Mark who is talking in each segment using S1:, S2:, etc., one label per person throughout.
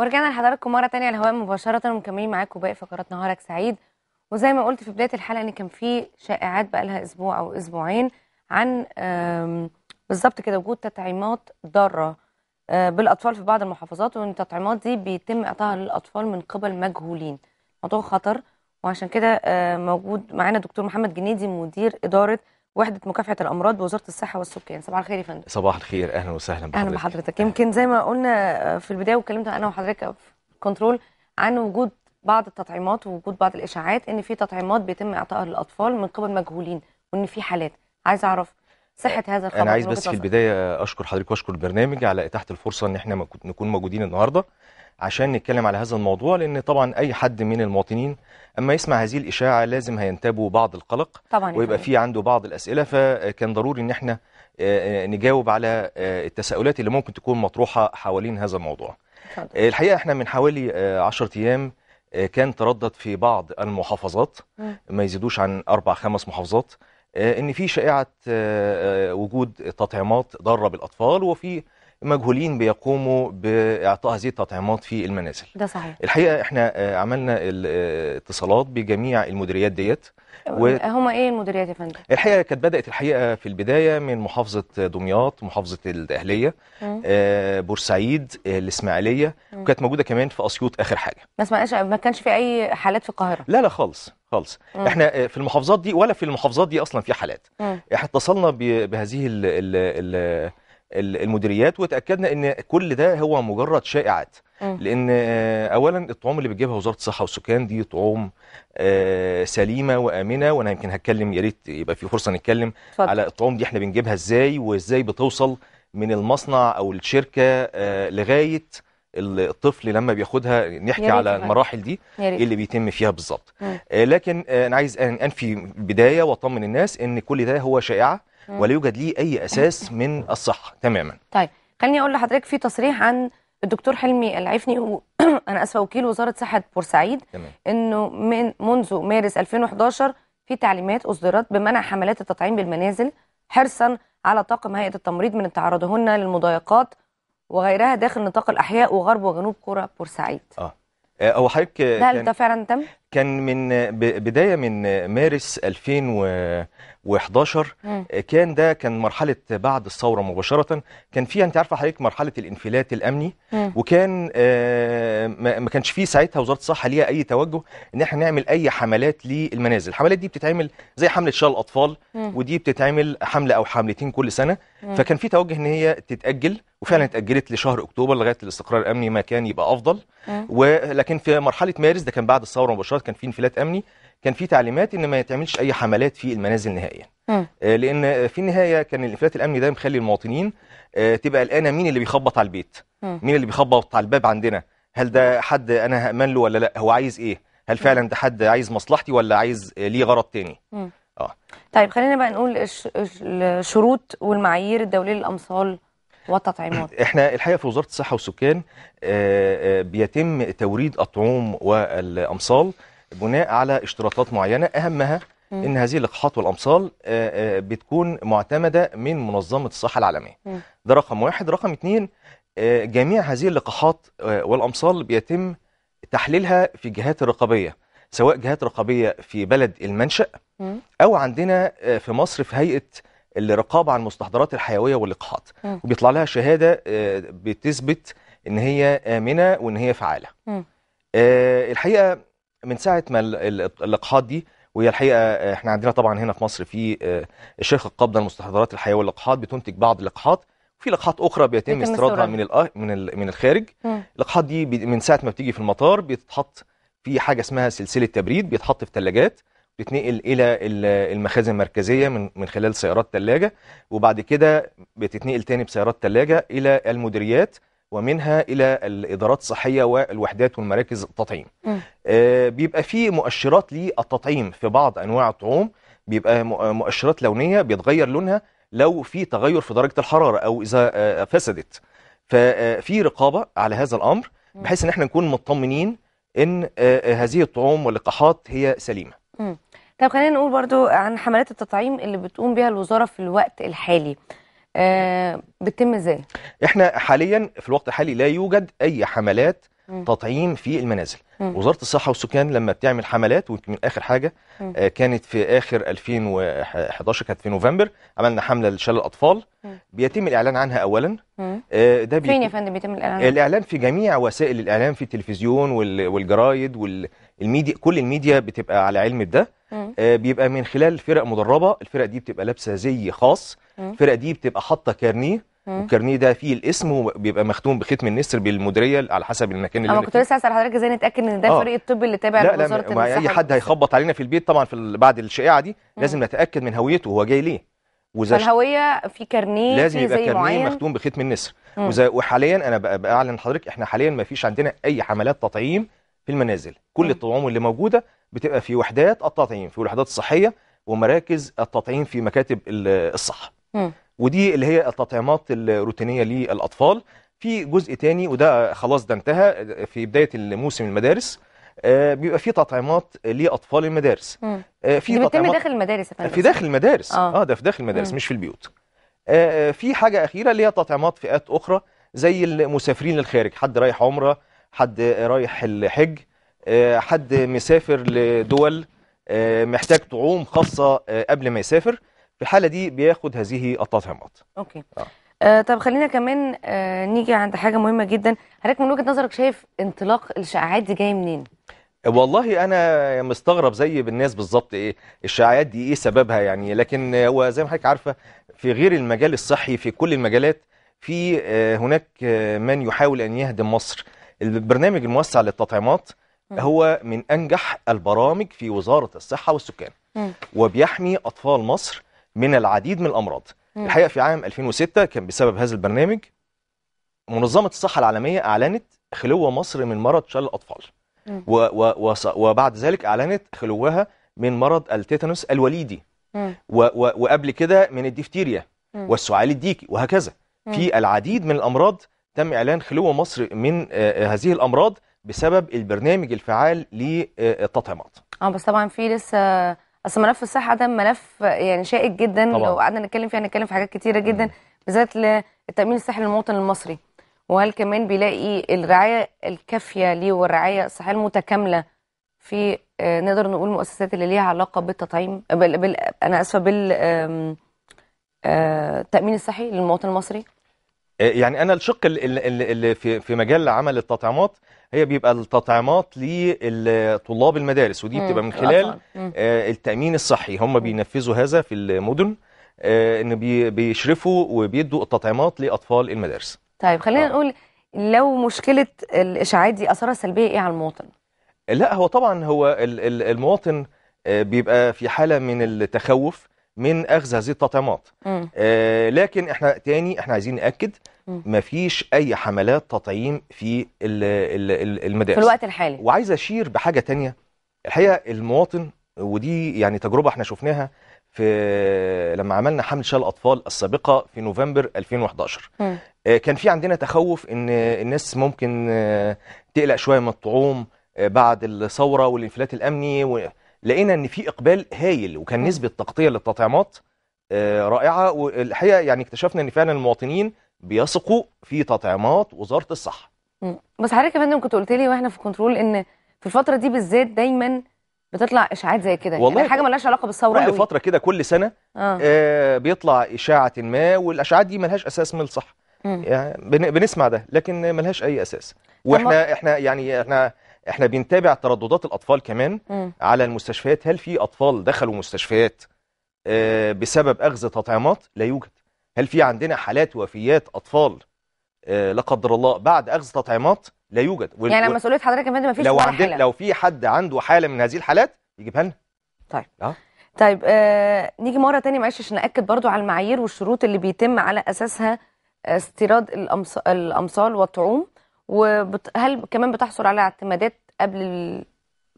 S1: ورجعنا لحضراتكم مره تانية على الهواء مباشره ومكملين معاكم باقي فقرات نهارك سعيد وزي ما قلت في بدايه الحلقه ان كان في شائعات بقى لها اسبوع او اسبوعين عن بالظبط كده وجود تطعيمات ضاره آه، بالاطفال في بعض المحافظات وان التطعيمات دي بيتم اعطائها للاطفال من قبل مجهولين موضوع خطر وعشان كده آه، موجود معانا دكتور محمد جنيدي مدير اداره وحده مكافحه الامراض بوزاره الصحه والسكان يعني صباح الخير يا فندم
S2: صباح الخير اهلا وسهلا بحضرتك اهلا
S1: بحضرتك يمكن زي ما قلنا آه، في البدايه واتكلمت انا وحضرتك في كنترول عن وجود بعض التطعيمات ووجود بعض الاشاعات ان في تطعيمات بيتم اعطائها للاطفال من قبل مجهولين وان في حالات عايز اعرف صحه هذا الخبر انا عايز بس في
S2: البدايه اشكر حضرتك واشكر البرنامج على اتاحه الفرصه ان احنا نكون موجودين النهارده عشان نتكلم على هذا الموضوع لان طبعا اي حد من المواطنين اما يسمع هذه الاشاعه لازم هينتابه بعض القلق طبعا ويبقى في عنده بعض الاسئله فكان ضروري ان احنا آه، آه، نجاوب على آه، التساؤلات اللي ممكن تكون مطروحه حوالين هذا الموضوع طبعا. الحقيقه احنا من حوالي 10 ايام كان تردد في بعض المحافظات ما يزيدوش عن اربع خمس محافظات ان في شائعه وجود تطعيمات ضاره بالاطفال وفي مجهولين بيقوموا باعطاء هذه التطعيمات في المنازل ده صحيح الحقيقه احنا آه، عملنا آه، اتصالات بجميع المديريات ديت و...
S1: هما ايه المديريات يا فندم
S2: الحقيقه كانت بدات الحقيقه في البدايه من محافظه دمياط محافظه الاهليه آه بورسعيد آه الاسماعيليه وكانت موجوده كمان في اسيوط اخر حاجه
S1: ما سمعناش ما كانش في اي حالات في القاهره
S2: لا لا خالص خالص مم. احنا آه، في المحافظات دي ولا في المحافظات دي اصلا في حالات مم. احنا اتصلنا بهذه ال ال ال المديريات وتاكدنا ان كل ده هو مجرد شائعات لان اولا الطعوم اللي بتجيبها وزاره الصحه والسكان دي طعوم آه، سليمه وامنه وانا يمكن هتكلم يا ريت يبقى في فرصه نتكلم فضل. على الطعوم دي احنا بنجيبها ازاي وازاي بتوصل من المصنع او الشركه آه، لغايه الطفل لما بياخدها نحكي على المراحل دي ياريت. اللي بيتم فيها بالظبط آه، لكن آه، انا عايز انفي بدايه واطمن الناس ان كل ده هو شائعه ولا يوجد لي اي اساس من الصحه تماما
S1: طيب خليني اقول لحضرتك في تصريح عن الدكتور حلمي العفني و... انا اسفه وكيل وزاره صحه بورسعيد انه من منذ مارس 2011 في تعليمات اصدرت بمنع حملات التطعيم بالمنازل حرصا على طاقم هيئه التمريض من تعرضهن للمضايقات وغيرها داخل نطاق الاحياء وغرب وجنوب قرى بورسعيد
S2: آه. اه هو حضرتك ده ده فعلا تم كان من بدايه من مارس 2011 كان ده كان مرحله بعد الثوره مباشره كان فيها انت عارفه حضرتك مرحله الانفلات الامني وكان آه، ما كانش فيه ساعتها وزاره الصحه ليها اي توجه ان احنا نعمل اي حملات للمنازل الحملات دي بتتعمل زي حمله شال الاطفال ودي بتتعمل حمله او حملتين كل سنه فكان في توجه ان هي تتاجل وفعلا اتاجلت لشهر اكتوبر لغايه الاستقرار الامني ما كان يبقى افضل ولكن في مرحله مارس ده كان بعد الثوره مباشره الامارات كان في انفلات امني كان في تعليمات ان ما يتعملش اي حملات في المنازل نهائيا آه، لان في النهايه كان الانفلات الامني ده مخلي المواطنين آه، تبقى قلقانه مين اللي بيخبط على البيت مين اللي بيخبط على الباب عندنا هل ده حد انا هامن له ولا لا هو عايز ايه هل فعلا ده حد عايز مصلحتي ولا عايز ليه غرض تاني اه
S1: طيب خلينا بقى نقول الشروط والمعايير الدوليه للامصال والتطعيمات
S2: احنا الحقيقه في وزاره الصحه والسكان آه، آه، بيتم توريد اطعوم والامصال بناء على اشتراطات معينه اهمها م. ان هذه اللقاحات والامصال آه، بتكون معتمده من منظمه الصحه العالميه ده رقم واحد رقم اثنين جميع هذه اللقاحات والامصال بيتم تحليلها في الجهات الرقابيه سواء جهات رقابيه في بلد المنشا او عندنا في مصر في هيئه الرقابه على المستحضرات الحيويه واللقاحات وبيطلع لها شهاده آه، بتثبت ان هي امنه وان هي فعاله آه، الحقيقه من ساعه ما اللقاحات دي وهي الحقيقه آه، احنا عندنا طبعا هنا في مصر في شيخ القبضه المستحضرات الحيويه واللقاحات بتنتج بعض اللقاحات في لقاحات اخرى بيتم استيرادها من من من الخارج اللقاحات دي من ساعه ما بتيجي في المطار بتتحط في حاجه اسمها سلسله تبريد بيتحط في ثلاجات بتنقل الى المخازن المركزيه من من خلال سيارات ثلاجه وبعد كده بتتنقل تاني بسيارات ثلاجه الى المديريات ومنها الى الادارات الصحيه والوحدات والمراكز التطعيم. آه بيبقى في مؤشرات للتطعيم في بعض انواع الطعوم بيبقى مؤشرات لونيه بيتغير لونها لو في تغير في درجه الحراره او اذا آه فسدت. ففي آه، رقابه على هذا الامر بحيث ان احنا نكون مطمنين ان آه هذه الطعوم واللقاحات هي سليمه.
S1: طب خلينا نقول برضو عن حملات التطعيم اللي بتقوم بها الوزارة في الوقت الحالي آه بتتم ازاي؟
S2: احنا حاليا في الوقت الحالي لا يوجد اي حملات تطعيم في المنازل مم. وزاره الصحه والسكان لما بتعمل حملات ويمكن اخر حاجه آه كانت في اخر 2011 كانت في نوفمبر عملنا حمله لشلل الاطفال بيتم الاعلان عنها اولا آه ده فين يا
S1: فندم بيتم الاعلان
S2: الاعلان في جميع وسائل الاعلام في التلفزيون وال... والجرايد والميديا كل الميديا بتبقى على علم بده آه بيبقى من خلال فرق مدربه الفرق دي بتبقى لابسه زي خاص الفرق دي بتبقى حاطه كارنيه والكارنيه ده فيه الاسم وبيبقى مختوم بختم النسر بالمديريه على حسب المكان اللي انا كنت
S1: لسه هسال حضرتك ازاي نتاكد ان ده آه. فريق الطب اللي تابع لا لوزاره لا اي حد
S2: هيخبط علينا في البيت طبعا في بعد الشائعه دي لازم نتاكد من هويته هو جاي ليه
S1: فالهويه في كارنيه لازم يبقى كارنيه معين. مختوم
S2: بختم النسر وحاليا انا بعلن لحضرتك احنا حاليا ما فيش عندنا اي حملات تطعيم في المنازل كل الطعوم اللي موجوده بتبقى في وحدات التطعيم في الوحدات الصحيه ومراكز التطعيم في مكاتب الصحه ودي اللي هي التطعيمات الروتينيه للاطفال في جزء تاني وده خلاص ده انتهى في بدايه الموسم المدارس آه، بيبقى في تطعيمات لاطفال المدارس آه في بتتم داخل
S1: المدارس في داخل
S2: المدارس اه, آه ده في داخل المدارس مم. مش في البيوت آه،, آه في حاجه اخيره اللي هي تطعيمات فئات اخرى زي المسافرين للخارج حد رايح عمره حد رايح الحج آه، حد مسافر لدول محتاج طعوم خاصه قبل ما يسافر في الحاله دي بياخد هذه التطعيمات اوكي آه.
S1: آه طب خلينا كمان آه نيجي عند حاجه مهمه جدا حضرتك من وجهه نظرك شايف انطلاق الشائعات دي جايه منين
S2: آه، والله انا مستغرب زي بالناس بالظبط ايه الشائعات دي ايه سببها يعني لكن آه، هو زي ما حضرتك عارفه في غير المجال الصحي في كل المجالات في آه، هناك من يحاول ان يهدم مصر البرنامج الموسع للتطعيمات هو من انجح البرامج في وزاره الصحه والسكان وبيحمي اطفال مصر من العديد من الأمراض مم. الحقيقة في عام 2006 كان بسبب هذا البرنامج منظمة الصحة العالمية أعلنت خلو مصر من مرض شلل الأطفال و و و وبعد ذلك أعلنت خلوها من مرض التيتانوس الوليدي و و وقبل كده من الدفتيريا والسعال الديكي وهكذا مم. في العديد من الأمراض تم إعلان خلو مصر من آه، آه، هذه الأمراض بسبب البرنامج الفعال للتطعيمات.
S1: اه بس طبعا في لسه اصل ملف الصحه ده ملف يعني شائك جدا طبعا. لو قعدنا نتكلم فيه هنتكلم في حاجات كتيره جدا بالذات للتامين الصحي للمواطن المصري وهل كمان بيلاقي الرعايه الكافيه ليه والرعايه الصحيه المتكامله في آه، نقدر نقول مؤسسات اللي ليها علاقه بالتطعيم بال... بال... انا اسفه بال التامين آه، الصحي للمواطن المصري
S2: يعني انا الشق اللي في مجال عمل التطعيمات هي بيبقى التطعيمات لطلاب المدارس ودي بتبقى من خلال آه، التامين الصحي هم بينفذوا هذا في المدن آه، ان بيشرفوا وبيدوا التطعيمات لاطفال المدارس
S1: طيب خلينا آه. نقول لو مشكله الاشعاع دي اثارها سلبيه ايه على المواطن
S2: لا هو طبعا هو المواطن بيبقى في حاله من التخوف من اخذ هذه التطعيمات آه لكن احنا تاني احنا عايزين ناكد مفيش اي حملات تطعيم في المدارس في الوقت الحالي وعايز اشير بحاجه تانية الحقيقه المواطن ودي يعني تجربه احنا شفناها في لما عملنا حمل شال الاطفال السابقه في نوفمبر 2011 م. آه، كان في عندنا تخوف ان الناس ممكن آه، تقلق شويه من الطعوم آه، بعد الثوره والانفلات الامني لقينا ان في اقبال هايل وكان نسبه تغطيه للتطعيمات آه، رائعه والحقيقه يعني اكتشفنا ان فعلا المواطنين بيثقوا في تطعيمات وزاره الصحه.
S1: بس حضرتك يا فندم كنت قلت لي واحنا في كنترول ان في الفتره دي بالذات دايما بتطلع اشاعات زي كده والله يعني حاجه مالهاش علاقه بالثوره كل قوي.
S2: فتره كده كل سنه آه. آه بيطلع اشاعه ما والاشاعات دي مالهاش اساس من الصحه يعني بنسمع ده لكن مالهاش اي اساس واحنا احنا يعني احنا احنا بنتابع ترددات الاطفال كمان م. على المستشفيات هل في اطفال دخلوا مستشفيات آه، بسبب اخذ تطعيمات لا يوجد هل في عندنا حالات وفيات اطفال آه، لا قدر الله بعد اخذ تطعيمات لا يوجد وال... يعني مسؤوليه
S1: حضرتك يا فندم مفيش لو عندنا لو
S2: في حد عنده حاله من هذه الحالات يجيبها لنا طيب أه؟
S1: طيب آه نيجي مره تانية معلش عشان ناكد برضو على المعايير والشروط اللي بيتم على اساسها آه، استيراد الأمص... الامصال والطعوم وهل كمان بتحصل على اعتمادات قبل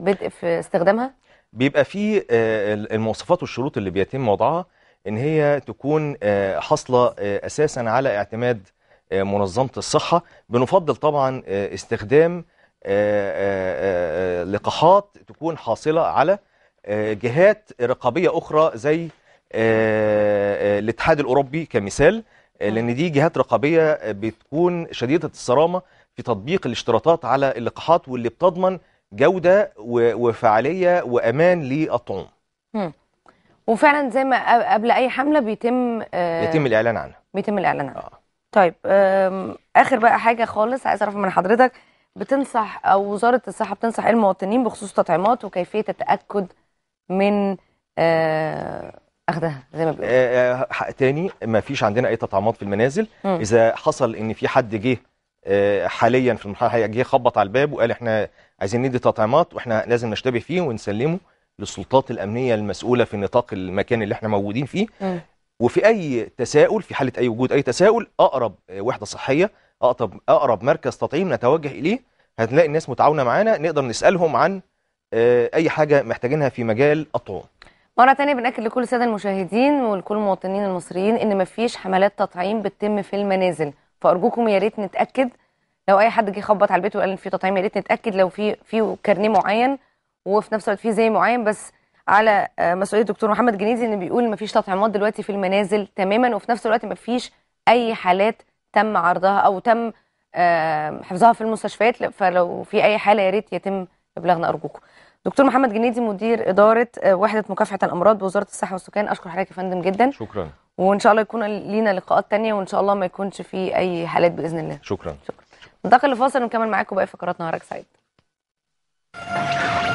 S1: البدء في استخدامها؟
S2: بيبقى في آه، المواصفات والشروط اللي بيتم وضعها ان هي تكون آه، حاصله آه، اساسا على اعتماد منظمه الصحه بنفضل طبعا استخدام لقاحات تكون حاصله على جهات رقابيه اخرى زي الاتحاد الاوروبي كمثال لان دي جهات رقابيه بتكون شديده الصرامه في تطبيق الاشتراطات على اللقاحات واللي بتضمن جودة وفعالية وأمان للطعوم
S1: وفعلا زي ما قبل أي حملة بيتم آه يتم الإعلان عنها بيتم الإعلان عنها آه. طيب آخر بقى حاجة خالص عايز أعرف من حضرتك بتنصح أو وزارة الصحة بتنصح المواطنين بخصوص تطعيمات وكيفية التأكد من آه أخذها
S2: زي ما بيقولوا آه, آه، تاني ما فيش عندنا اي تطعيمات في المنازل م. اذا حصل ان في حد جه آه، حاليا في المرحله الحاليه جه خبط على الباب وقال احنا عايزين ندي تطعيمات واحنا لازم نشتبه فيه ونسلمه للسلطات الامنيه المسؤوله في نطاق المكان اللي احنا موجودين فيه وفي اي تساؤل في حاله اي وجود اي تساؤل اقرب آه، وحده صحيه اقرب اقرب مركز تطعيم نتوجه اليه هتلاقي الناس متعاونه معانا نقدر نسالهم عن آه، اي حاجه محتاجينها في مجال الطعام
S1: مرة تانية بنأكد لكل السادة المشاهدين ولكل المواطنين المصريين إن مفيش حملات تطعيم بتتم في المنازل فارجوكم يا ريت نتاكد لو اي حد جه يخبط على البيت وقال ان في تطعيم يا ريت نتاكد لو في في كارنيه معين وفي نفس الوقت في زي معين بس على آه، مسؤوليه دكتور محمد جنيزي ان بيقول ما فيش تطعيمات دلوقتي في المنازل تماما وفي نفس الوقت ما فيش اي حالات تم عرضها او تم آه، حفظها في المستشفيات فلو في اي حاله يا ريت يتم ابلاغنا ارجوكم دكتور محمد جنيدي مدير اداره آه، وحده مكافحه الامراض بوزاره الصحه والسكان اشكر حضرتك يا فندم جدا شكرا وان شاء الله يكون لينا لقاءات تانية وان شاء الله ما يكونش في اي حالات باذن الله شكرا شكرا ننتقل لفاصل ونكمل معاكم باقي فقرات نهارك سعيد